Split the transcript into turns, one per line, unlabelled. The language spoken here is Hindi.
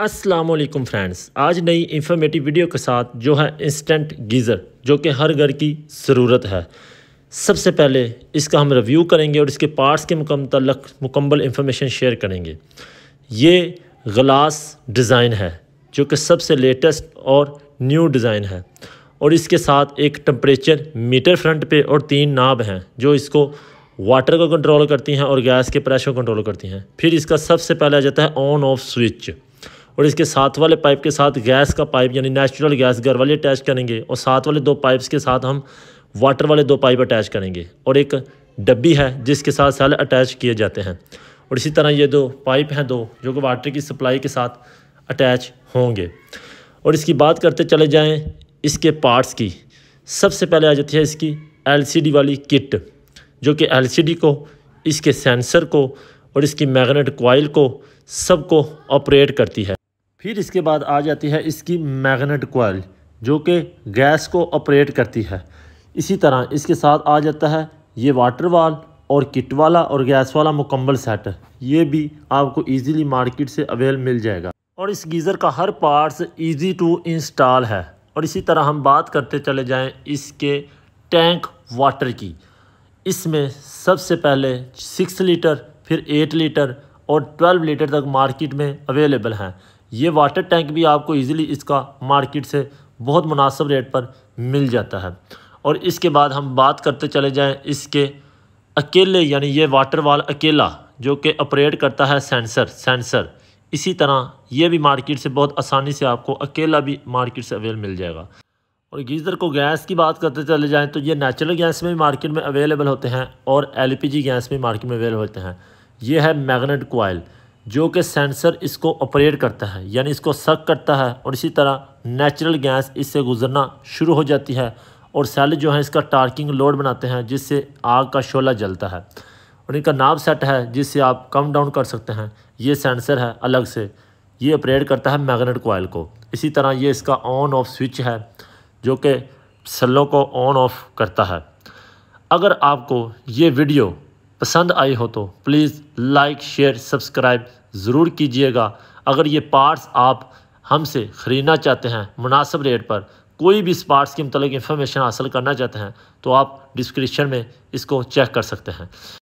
असलम फ्रेंड्स आज नई इंफॉर्मेटिव वीडियो के साथ जो है इंस्टेंट गीज़र जो कि हर घर की ज़रूरत है सबसे पहले इसका हम रिव्यू करेंगे और इसके पार्ट्स के मुतलक मुकम्मल इंफॉर्मेशन शेयर करेंगे ये ग्लास डिज़ाइन है जो कि सबसे लेटेस्ट और न्यू डिज़ाइन है और इसके साथ एक टम्परेचर मीटर फ्रंट पे और तीन नाब हैं जो इसको वाटर को कंट्रोल करती हैं और गैस के प्रेशर को कंट्रोल करती हैं फिर इसका सबसे पहले आ जाता है ऑन ऑफ स्विच और इसके साथ वाले पाइप के साथ गैस का पाइप यानी नेचुरल गैस घर वाले अटैच करेंगे और साथ वाले दो पाइप्स के साथ हम वाटर वाले दो पाइप अटैच करेंगे और एक डब्बी है जिसके साथ सेल अटैच किए जाते हैं और इसी तरह ये दो पाइप हैं दो जो कि वाटर की सप्लाई के साथ अटैच होंगे और इसकी बात करते चले जाएँ इसके पार्ट्स की सबसे पहले आ जाती है इसकी एल वाली किट जो कि एल को इसके सेंसर को और इसकी मैग्नेट कोयल को सबको ऑपरेट करती है फिर इसके बाद आ जाती है इसकी मैग्नेट कोयल जो कि गैस को ऑपरेट करती है इसी तरह इसके साथ आ जाता है ये वाटर वाल और किट वाला और गैस वाला मुकम्मल सेट ये भी आपको इजीली मार्केट से अवेल मिल जाएगा और इस गीज़र का हर पार्ट्स इजी टू इंस्टॉल है और इसी तरह हम बात करते चले जाएं इसके टैंक वाटर की इसमें सबसे पहले सिक्स लीटर फिर एट लीटर और ट्वेल्व लीटर तक मार्केट में अवेलेबल हैं ये वाटर टैंक भी आपको ईज़िली इसका मार्केट से बहुत मुनासब रेट पर मिल जाता है और इसके बाद हम बात करते चले जाएं इसके अकेले यानी ये वाटर वाल अकेला जो कि ऑपरेट करता है सेंसर सेंसर इसी तरह ये भी मार्केट से बहुत आसानी से आपको अकेला भी मार्केट से अवेल मिल जाएगा और गीज़र को गैस की बात करते चले जाएँ तो ये नेचुरल गैस में भी मार्केट में अवेलेबल होते हैं और एलपीजी गैस में मार्केट में अवेलेबल होते हैं ये है मैग्नेट कोयल जो कि सेंसर इसको ऑपरेट करता है यानी इसको सक करता है और इसी तरह नेचुरल गैस इससे गुजरना शुरू हो जाती है और सेल जो है इसका टार्किंग लोड बनाते हैं जिससे आग का शोला जलता है और इनका नाव सेट है जिससे आप कम डाउन कर सकते हैं ये सेंसर है अलग से ये ऑपरेट करता है मैग्नेट कोयल को इसी तरह ये इसका ऑन ऑफ स्विच है जो कि सेलों को ऑन ऑफ करता है अगर आपको ये वीडियो पसंद आई हो तो प्लीज़ लाइक शेयर सब्सक्राइब ज़रूर कीजिएगा अगर ये पार्ट्स आप हमसे ख़रीदना चाहते हैं मुनासिब रेट पर कोई भी इस पार्ट्स के मतलब इन्फॉर्मेशन हासिल करना चाहते हैं तो आप डिस्क्रिप्शन में इसको चेक कर सकते हैं